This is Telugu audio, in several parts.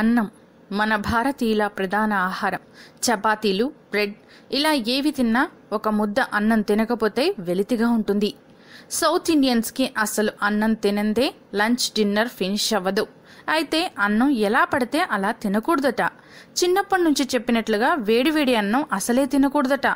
అన్నం మన భారతీయుల ప్రధాన ఆహారం చపాతీలు బ్రెడ్ ఇలా ఏవి తిన్నా ఒక ముద్ద అన్నం తినకపోతే వెలితిగా ఉంటుంది సౌత్ ఇండియన్స్కి అసలు అన్నం తినందే లంచ్ డిన్నర్ ఫినిష్ అవ్వదు అయితే అన్నం ఎలా పడితే అలా తినకూడదట చిన్నప్పటి నుంచి చెప్పినట్లుగా వేడివేడి అన్నం అసలే తినకూడదట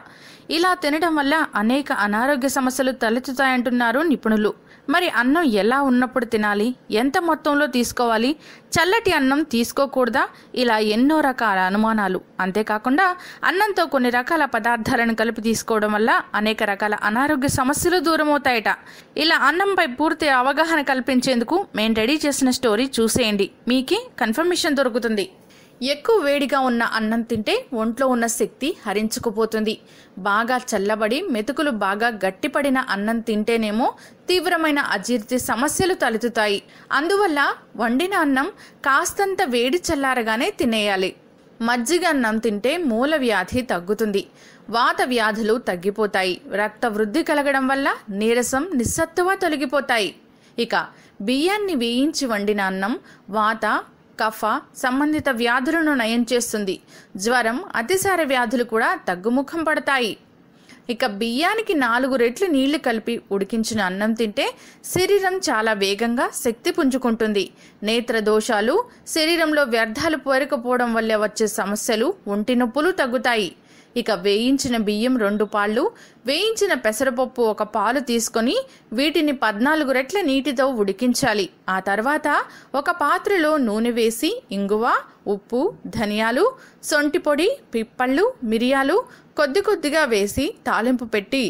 ఇలా తినడం వల్ల అనేక అనారోగ్య సమస్యలు తలెత్తుతాయంటున్నారు నిపుణులు మరి అన్నం ఎలా ఉన్నప్పుడు తినాలి ఎంత మొత్తంలో తీసుకోవాలి చల్లటి అన్నం తీసుకోకూడదా ఇలా ఎన్నో రకాల అనుమానాలు అంతేకాకుండా అన్నంతో కొన్ని రకాల పదార్థాలను కలిపి తీసుకోవడం వల్ల అనేక రకాల అనారోగ్య సమస్యలు దూరమవుతాయట ఇలా అన్నంపై పూర్తి అవగాహన కల్పించేందుకు మేము రెడీ చేసిన స్టోరీ చూసేయండి మీకే కన్ఫర్మేషన్ దొరుకుతుంది ఎక్కువ వేడిగా ఉన్న అన్నం తింటే ఒంట్లో ఉన్న శక్తి హరించుకుపోతుంది బాగా చల్లబడి మెతుకులు బాగా గట్టిపడిన అన్నం తింటేనేమో తీవ్రమైన అజీర్తి సమస్యలు తలెత్తుతాయి అందువల్ల వండిన అన్నం కాస్తంత వేడి చల్లారగానే తినేయాలి మజ్జిగ అన్నం తింటే మూల వ్యాధి తగ్గుతుంది వాత వ్యాధులు తగ్గిపోతాయి రక్త వృద్ధి కలగడం వల్ల నీరసం నిస్సత్తువ తొలగిపోతాయి ఇక బియ్యాన్ని వేయించి వండిన అన్నం వాత కఫ సంబంధిత వ్యాధులను నయం చేస్తుంది జ్వరం అతిసార వ్యాధులు కూడా తగ్గుముఖం పడతాయి ఇక బియ్యానికి నాలుగు రెట్లు నీళ్లు కలిపి ఉడికించిన అన్నం తింటే శరీరం చాలా వేగంగా శక్తి పుంజుకుంటుంది నేత్ర దోషాలు శరీరంలో వ్యర్థాలు పోరకపోవడం వల్ల వచ్చే సమస్యలు ఒంటి నొప్పులు తగ్గుతాయి ఇక వేయించిన బియ్యం రెండు పాళ్ళు వేయించిన పెసరపప్పు ఒక పాలు తీసుకొని వీటిని పద్నాలుగు రెట్ల నీటితో ఉడికించాలి ఆ తర్వాత ఒక పాత్రలో నూనె వేసి ఇంగువ ఉప్పు ధనియాలు సొంటి పొడి పిప్పళ్ళు మిరియాలు కొద్ది కొద్దిగా వేసి తాలింపు పెట్టి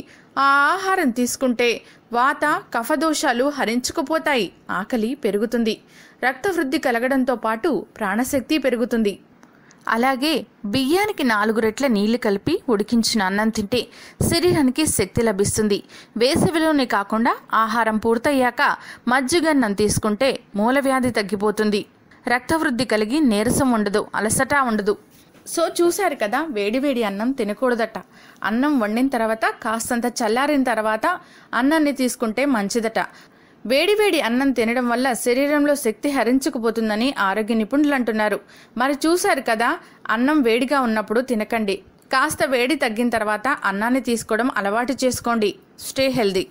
ఆ ఆహారం తీసుకుంటే వాత కఫదోషాలు హరించుకుపోతాయి ఆకలి పెరుగుతుంది రక్తవృద్ధి కలగడంతో పాటు ప్రాణశక్తి పెరుగుతుంది అలాగే బియ్యానికి నాలుగు రెట్ల నీళ్లు కలిపి ఉడికించిన అన్నం తింటే శరీరానికి శక్తి లభిస్తుంది వేసవిలోనే కాకుండా ఆహారం పూర్తయ్యాక మజ్జిగన్నం తీసుకుంటే మూలవ్యాధి తగ్గిపోతుంది రక్తవృద్ధి కలిగి నీరసం ఉండదు అలసట ఉండదు సో చూశారు కదా వేడివేడి అన్నం తినకూడదట అన్నం వండిన తర్వాత కాస్తంత చల్లారిన తర్వాత అన్నాన్ని తీసుకుంటే మంచిదట వేడివేడి అన్నం తినడం వల్ల శరీరంలో శక్తి హరించుకుపోతుందని ఆరోగ్య నిపుణులు అంటున్నారు మరి చూశారు కదా అన్నం వేడిగా ఉన్నప్పుడు తినకండి కాస్త వేడి తగ్గిన తర్వాత అన్నాన్ని తీసుకోవడం అలవాటు చేసుకోండి స్టే హెల్దీ